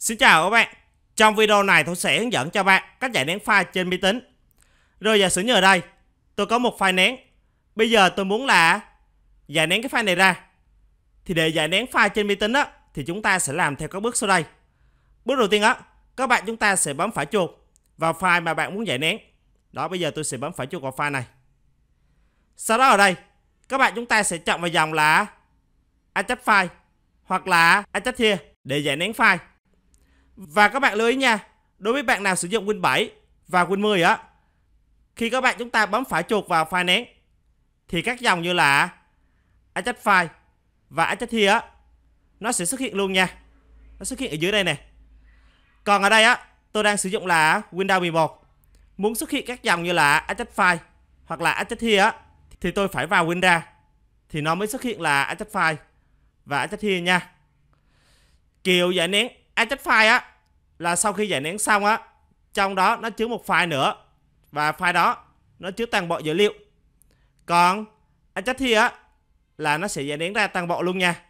Xin chào các bạn Trong video này tôi sẽ hướng dẫn cho bạn cách giải nén file trên máy tính Rồi giả sử như ở đây Tôi có một file nén Bây giờ tôi muốn là giải nén cái file này ra Thì để giải nén file trên máy tính á Thì chúng ta sẽ làm theo các bước sau đây Bước đầu tiên á Các bạn chúng ta sẽ bấm phải chuột Vào file mà bạn muốn giải nén Đó bây giờ tôi sẽ bấm phải chuột vào file này Sau đó ở đây Các bạn chúng ta sẽ chọn vào dòng là Attach file Hoặc là Attach here để giải nén file và các bạn lưu ý nha, đối với bạn nào sử dụng Win 7 và Win 10 á, khi các bạn chúng ta bấm phải chuột vào file nén thì các dòng như là Adjust File và Adjust Here á, nó sẽ xuất hiện luôn nha. Nó xuất hiện ở dưới đây nè. Còn ở đây á, tôi đang sử dụng là Windows 11. Muốn xuất hiện các dòng như là Adjust File hoặc là Adjust Here á, thì tôi phải vào Windows thì nó mới xuất hiện là Adjust File và Adjust Here nha. Kiểu giải nén Adjust File á là sau khi giải nén xong á trong đó nó chứa một file nữa và file đó nó chứa toàn bộ dữ liệu còn anh Adjust Here á là nó sẽ giải nén ra toàn bộ luôn nha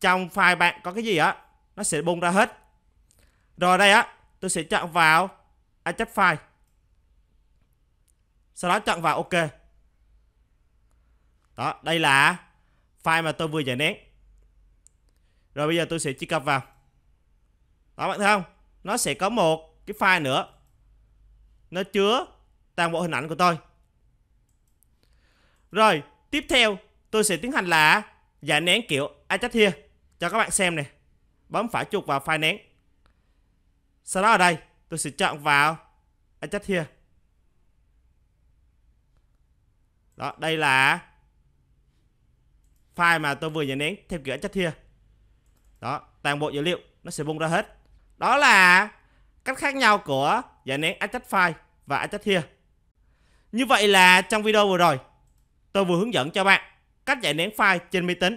trong file bạn có cái gì á nó sẽ bung ra hết rồi đây á tôi sẽ chọn vào anh Adjust File sau đó chọn vào OK đó đây là file mà tôi vừa giải nén rồi bây giờ tôi sẽ truy cập vào đó bạn thấy không nó sẽ có một cái file nữa nó chứa toàn bộ hình ảnh của tôi rồi tiếp theo tôi sẽ tiến hành là giải dạ nén kiểu adjust here cho các bạn xem này bấm phải chuột vào file nén sau đó ở đây tôi sẽ chọn vào adjust here đó đây là file mà tôi vừa giải dạ nén theo kiểu adjust here đó toàn bộ dữ liệu nó sẽ bung ra hết đó là cách khác nhau của giải nén Access File và Access Here. Như vậy là trong video vừa rồi, tôi vừa hướng dẫn cho bạn cách giải nén file trên máy tính.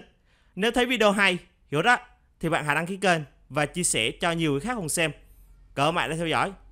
Nếu thấy video hay, hiểu đó, thì bạn hãy đăng ký kênh và chia sẻ cho nhiều người khác cùng xem. Cảm ơn bạn đã theo dõi.